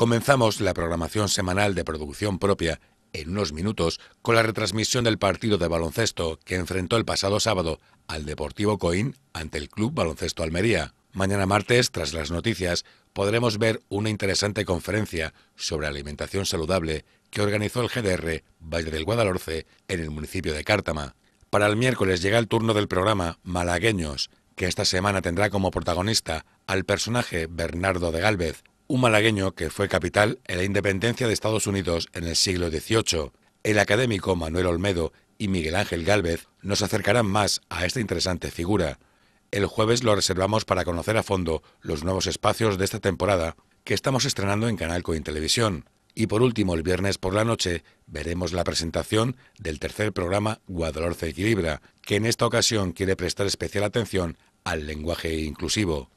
Comenzamos la programación semanal de producción propia en unos minutos con la retransmisión del partido de baloncesto que enfrentó el pasado sábado al Deportivo Coín ante el Club Baloncesto Almería. Mañana martes, tras las noticias, podremos ver una interesante conferencia sobre alimentación saludable que organizó el GDR Valle del Guadalhorce en el municipio de Cártama. Para el miércoles llega el turno del programa Malagueños, que esta semana tendrá como protagonista al personaje Bernardo de Gálvez, un malagueño que fue capital en la independencia de Estados Unidos en el siglo XVIII. El académico Manuel Olmedo y Miguel Ángel Gálvez nos acercarán más a esta interesante figura. El jueves lo reservamos para conocer a fondo los nuevos espacios de esta temporada que estamos estrenando en Canal Cointelevisión. Y por último, el viernes por la noche veremos la presentación del tercer programa Guadalhorce Equilibra, que en esta ocasión quiere prestar especial atención al lenguaje inclusivo.